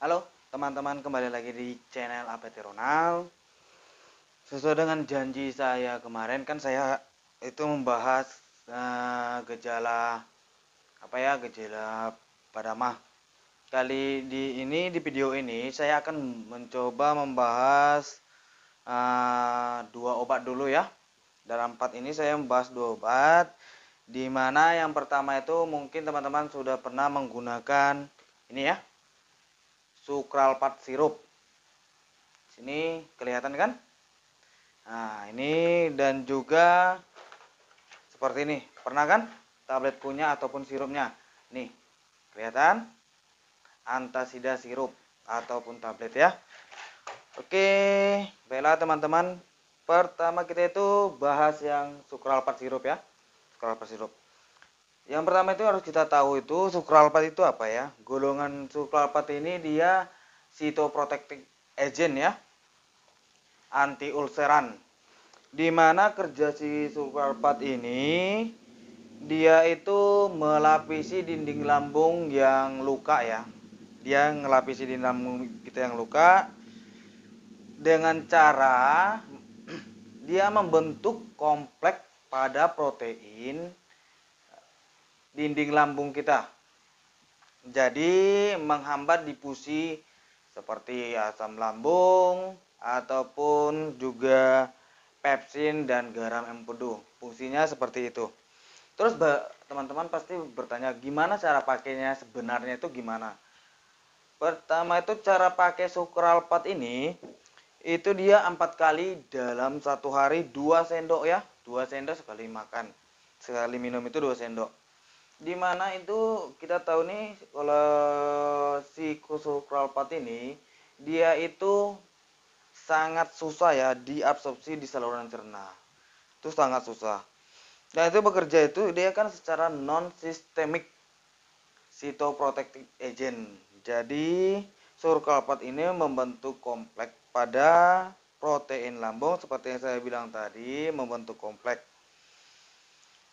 Halo teman-teman kembali lagi di channel APT Ronald Sesuai dengan janji saya kemarin kan saya itu membahas uh, gejala apa ya gejala pada mah Kali di ini di video ini saya akan mencoba membahas uh, dua obat dulu ya Dalam part ini saya membahas dua obat Dimana yang pertama itu mungkin teman-teman sudah pernah menggunakan ini ya sukralpat sirup sini kelihatan kan nah ini dan juga seperti ini pernah kan tablet punya ataupun sirupnya nih kelihatan antasida sirup ataupun tablet ya oke baiklah teman-teman pertama kita itu bahas yang sukralpat sirup ya sukralpat sirup yang pertama itu harus kita tahu itu sukralpat itu apa ya? Golongan sukralpat ini dia sitoprotective agent ya. Anti ulceran. Dimana kerja si sukralpat ini dia itu melapisi dinding lambung yang luka ya. Dia melapisi dinding lambung kita yang luka dengan cara dia membentuk kompleks pada protein dinding lambung kita. Jadi menghambat difusi seperti asam lambung ataupun juga pepsin dan garam empedu. Fungsinya seperti itu. Terus teman-teman pasti bertanya gimana cara pakainya sebenarnya itu gimana? Pertama itu cara pakai sukralpat ini itu dia empat kali dalam satu hari dua sendok ya dua sendok sekali makan sekali minum itu dua sendok di mana itu kita tahu nih kalau si Kusukralpat ini dia itu sangat susah ya diabsorpsi di saluran cerna itu sangat susah Nah itu bekerja itu dia kan secara non sistemik cytoprotective agent jadi surkalpat ini membentuk kompleks pada protein lambung seperti yang saya bilang tadi membentuk kompleks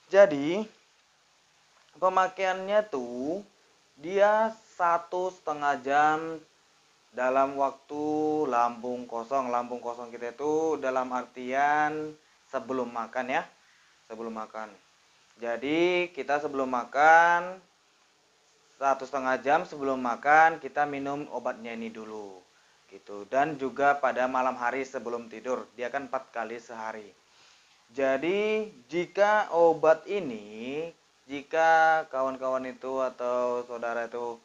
jadi pemakaiannya tuh dia satu setengah jam dalam waktu lambung kosong lambung kosong kita itu dalam artian sebelum makan ya sebelum makan jadi kita sebelum makan satu setengah jam sebelum makan kita minum obatnya ini dulu gitu dan juga pada malam hari sebelum tidur dia kan empat kali sehari jadi jika obat ini jika kawan-kawan itu atau saudara itu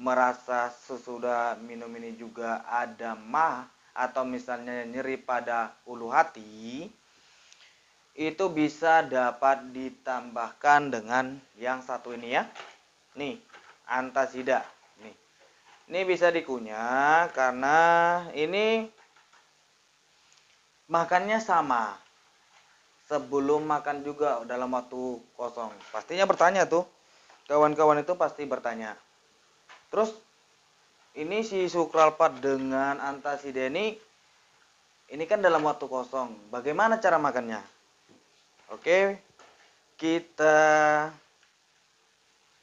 merasa sesudah minum ini juga ada mah atau misalnya nyeri pada ulu hati itu bisa dapat ditambahkan dengan yang satu ini ya nih antasida nih ini bisa dikunyah karena ini makannya sama sebelum makan juga dalam waktu kosong pastinya bertanya tuh kawan-kawan itu pasti bertanya terus ini si Sukralpat dengan antasida ini ini kan dalam waktu kosong bagaimana cara makannya oke kita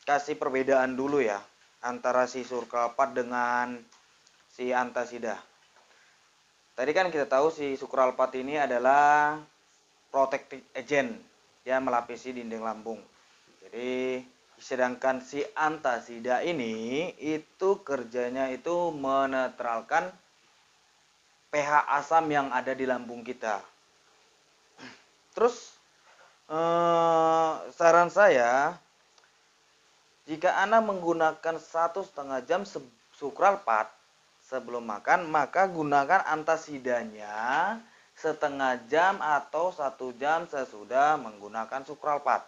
kasih perbedaan dulu ya antara si Sukralpat dengan si Antasida. Tadi kan kita tahu si Sukralpat ini adalah protective agent yang melapisi dinding lambung jadi sedangkan si antasida ini itu kerjanya itu menetralkan pH asam yang ada di lambung kita terus eh, saran saya jika Anda menggunakan satu setengah jam sukralpat sebelum makan, maka gunakan antasidanya setengah jam atau satu jam sesudah menggunakan sukralpat.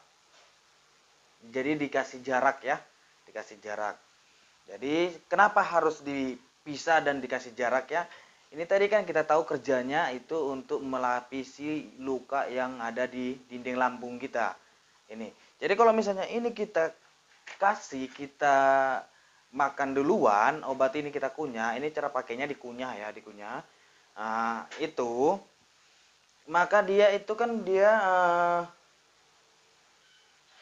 Jadi dikasih jarak ya, dikasih jarak. Jadi kenapa harus dipisah dan dikasih jarak ya? Ini tadi kan kita tahu kerjanya itu untuk melapisi luka yang ada di dinding lambung kita. Ini. Jadi kalau misalnya ini kita kasih kita makan duluan obat ini kita kunyah ini cara pakainya dikunyah ya dikunyah nah, itu maka dia itu kan dia uh,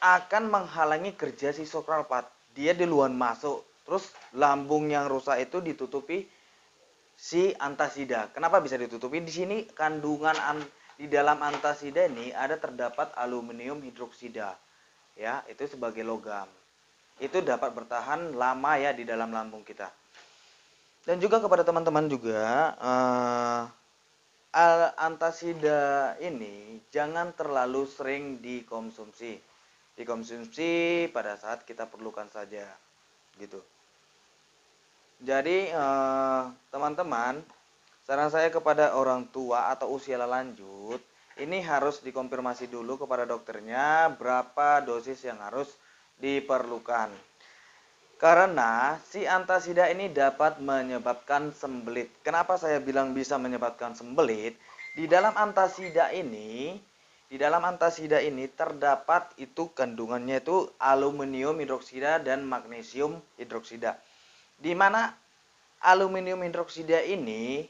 akan menghalangi kerja si Sokralpat. Dia duluan masuk, terus lambung yang rusak itu ditutupi si antasida. Kenapa bisa ditutupi? Di sini kandungan an, di dalam antasida ini ada terdapat aluminium hidroksida. Ya, itu sebagai logam. Itu dapat bertahan lama ya di dalam lambung kita. Dan juga kepada teman-teman juga uh, antasida ini jangan terlalu sering dikonsumsi. Dikonsumsi pada saat kita perlukan saja, gitu. Jadi eh, teman-teman, eh, saran saya kepada orang tua atau usia lanjut, ini harus dikonfirmasi dulu kepada dokternya berapa dosis yang harus diperlukan. Karena si antasida ini dapat menyebabkan sembelit. Kenapa saya bilang bisa menyebabkan sembelit? Di dalam antasida ini, di dalam antasida ini terdapat itu kandungannya itu aluminium hidroksida dan magnesium hidroksida. Di mana aluminium hidroksida ini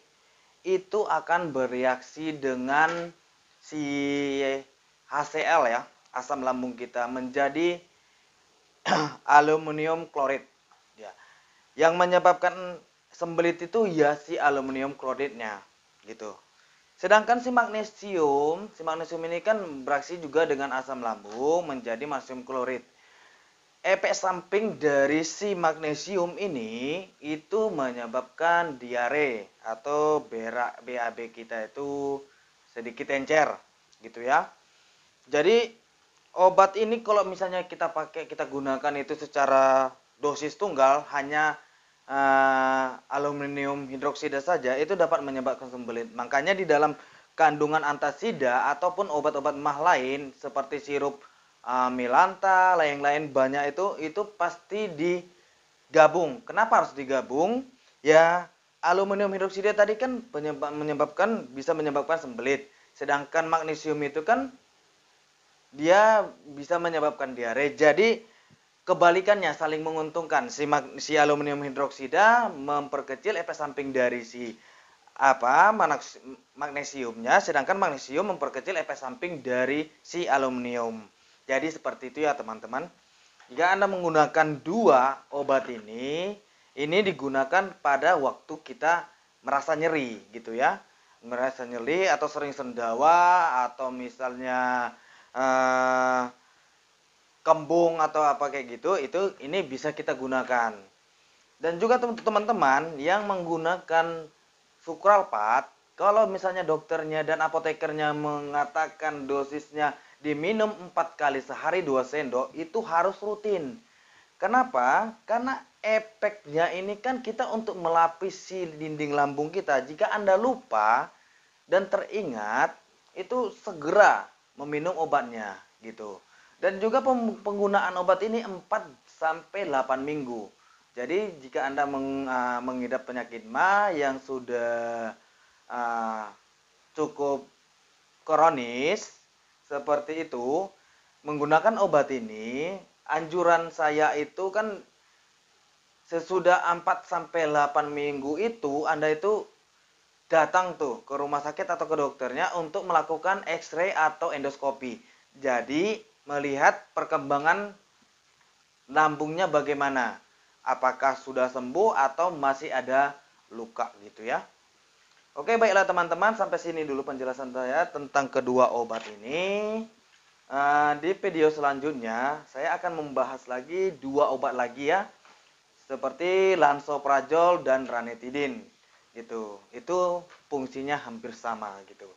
itu akan bereaksi dengan si HCl ya, asam lambung kita menjadi aluminium klorid ya. yang menyebabkan sembelit itu ya si aluminium kloridnya gitu sedangkan si magnesium si magnesium ini kan beraksi juga dengan asam lambung menjadi magnesium klorid efek samping dari si magnesium ini itu menyebabkan diare atau berak BAB kita itu sedikit encer gitu ya jadi obat ini kalau misalnya kita pakai kita gunakan itu secara dosis tunggal hanya uh, aluminium hidroksida saja itu dapat menyebabkan sembelit. Makanya di dalam kandungan antasida ataupun obat-obat mah lain seperti sirup uh, milanta, lain-lain banyak itu itu pasti digabung. Kenapa harus digabung? Ya aluminium hidroksida tadi kan menyebabkan bisa menyebabkan sembelit. Sedangkan magnesium itu kan dia bisa menyebabkan diare. Jadi kebalikannya saling menguntungkan. Si, si aluminium hidroksida memperkecil efek samping dari si apa magnesiumnya, sedangkan magnesium memperkecil efek samping dari si aluminium. Jadi seperti itu ya teman-teman. Jika Anda menggunakan dua obat ini, ini digunakan pada waktu kita merasa nyeri gitu ya. Merasa nyeri atau sering sendawa atau misalnya Eh, kembung atau apa kayak gitu itu ini bisa kita gunakan dan juga teman-teman yang menggunakan sukralpat kalau misalnya dokternya dan apotekernya mengatakan dosisnya diminum empat kali sehari dua sendok itu harus rutin kenapa? karena efeknya ini kan kita untuk melapisi dinding lambung kita jika anda lupa dan teringat itu segera meminum obatnya gitu. Dan juga penggunaan obat ini 4 sampai 8 minggu. Jadi jika Anda meng, uh, mengidap penyakit ma yang sudah uh, cukup kronis seperti itu, menggunakan obat ini anjuran saya itu kan sesudah 4 sampai 8 minggu itu Anda itu datang tuh ke rumah sakit atau ke dokternya untuk melakukan X-ray atau endoskopi. Jadi melihat perkembangan lambungnya bagaimana, apakah sudah sembuh atau masih ada luka gitu ya. Oke baiklah teman-teman sampai sini dulu penjelasan saya tentang kedua obat ini. Eh, di video selanjutnya saya akan membahas lagi dua obat lagi ya seperti lansoprazol dan ranitidin gitu itu fungsinya hampir sama gitu